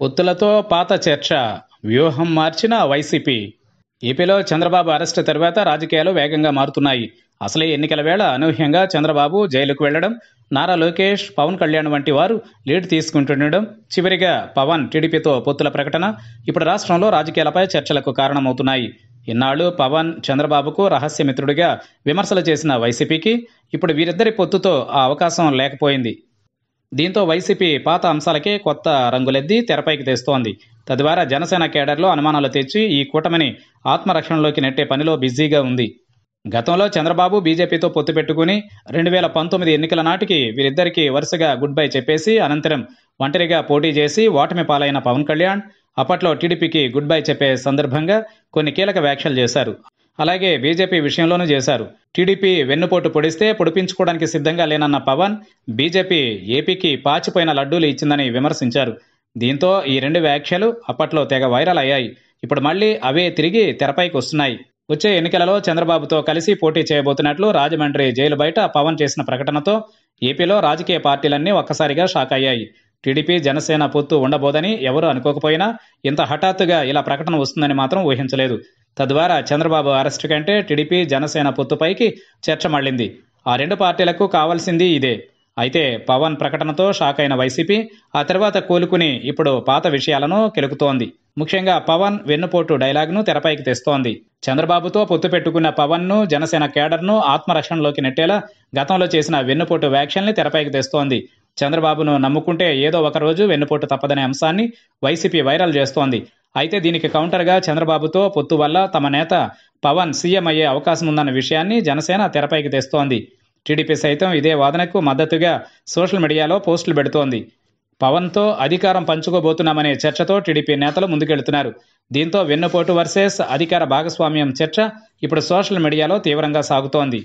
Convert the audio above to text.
పొత్తులతో పాత చర్చ వ్యూహం మార్చిన వైసీపీ ఏపీలో చంద్రబాబు అరెస్ట్ తర్వాత రాజకీయాలు వేగంగా మారుతున్నాయి అసలే ఎన్నికల వేళ అనూహ్యంగా చంద్రబాబు జైలుకు వెళ్లడం నారా లోకేష్ పవన్ కళ్యాణ్ వంటి వారు లీడ్ తీసుకుంటుండడం చివరిగా పవన్ టీడీపీతో పొత్తుల ప్రకటన ఇప్పుడు రాష్ట్రంలో రాజకీయాలపై చర్చలకు కారణమవుతున్నాయి ఇన్నాళ్ళు పవన్ చంద్రబాబుకు రహస్యమిత్రుడిగా విమర్శలు చేసిన వైసీపీకి ఇప్పుడు వీరిద్దరి పొత్తుతో ఆ అవకాశం లేకపోయింది దీంతో వైసీపీ పాత అంశాలకే కొత్త రంగులెద్ది తెరపైకి తెస్తోంది తద్వారా జనసేన కేడర్లో అనుమానాలు తెచ్చి ఈ కూటమిని ఆత్మరక్షణలోకి నెట్టే పనిలో బిజీగా ఉంది గతంలో చంద్రబాబు బీజేపీతో పొత్తు పెట్టుకుని రెండు వేల పంతొమ్మిది ఎన్నికల నాటికి వీరిద్దరికీ వరుసగా గుడ్ బై చెప్పేసి అనంతరం ఒంటరిగా పోటీ చేసి ఓటమి పాలైన పవన్ కళ్యాణ్ అప్పట్లో టీడీపీకి గుడ్ బై చెప్పే సందర్భంగా కొన్ని కీలక వ్యాఖ్యలు చేశారు అలాగే బీజేపీ విషయంలోనూ చేశారు టీడీపీ వెన్నుపోటు పొడిస్తే పొడిపించుకోవడానికి సిద్ధంగా లేనన్న పవన్ బీజేపీ ఏపీకి పాచిపోయిన లడ్డూలు ఇచ్చిందని విమర్శించారు దీంతో ఈ రెండు వ్యాఖ్యలు అప్పట్లో తెగ వైరల్ అయ్యాయి ఇప్పుడు మళ్లీ అవే తిరిగి తెరపైకి వస్తున్నాయి వచ్చే ఎన్నికలలో చంద్రబాబుతో కలిసి పోటీ చేయబోతున్నట్లు రాజమండ్రి జైలు బయట పవన్ చేసిన ప్రకటనతో ఏపీలో రాజకీయ పార్టీలన్నీ ఒక్కసారిగా షాక్ అయ్యాయి టీడీపీ జనసేన పొత్తు ఉండబోదని ఎవరు అనుకోకపోయినా ఇంత హఠాత్తుగా ఇలా ప్రకటన వస్తుందని మాత్రం ఊహించలేదు తద్వారా చంద్రబాబు అరెస్టు కంటే టీడీపీ జనసేన పొత్తుపైకి చర్చ మళ్లింది ఆ రెండు పార్టీలకు కావాల్సింది ఇదే అయితే పవన్ ప్రకటనతో షాక్ అయిన వైసీపీ ఆ తర్వాత కోలుకుని ఇప్పుడు పాత విషయాలను కెలుకుతోంది ముఖ్యంగా పవన్ వెన్నుపోటు డైలాగ్ను తెరపైకి తెస్తోంది చంద్రబాబుతో పొత్తు పెట్టుకున్న పవన్ను జనసేన కేడర్ను ఆత్మరక్షణలోకి నెట్టేలా గతంలో చేసిన వెన్నుపోటు వ్యాఖ్యల్ని తెరపైకి తెస్తోంది చంద్రబాబును నమ్ముకుంటే ఏదో ఒకరోజు వెన్నుపోటు తప్పదనే అంశాన్ని వైసీపీ వైరల్ చేస్తోంది అయితే దీనికి కౌంటర్గా చంద్రబాబుతో పొత్తు వల్ల తమ నేత పవన్ సీఎం అయ్యే అవకాశం ఉందన్న విషయాన్ని జనసేన తెరపైకి తెస్తోంది టీడీపీ సైతం ఇదే వాదనకు మద్దతుగా సోషల్ మీడియాలో పోస్టులు పెడుతోంది పవన్తో అధికారం పంచుకోబోతున్నామనే చర్చతో టీడీపీ నేతలు ముందుకెళ్తున్నారు దీంతో వెన్నుపోటు వర్సెస్ అధికార భాగస్వామ్యం చర్చ ఇప్పుడు సోషల్ మీడియాలో తీవ్రంగా సాగుతోంది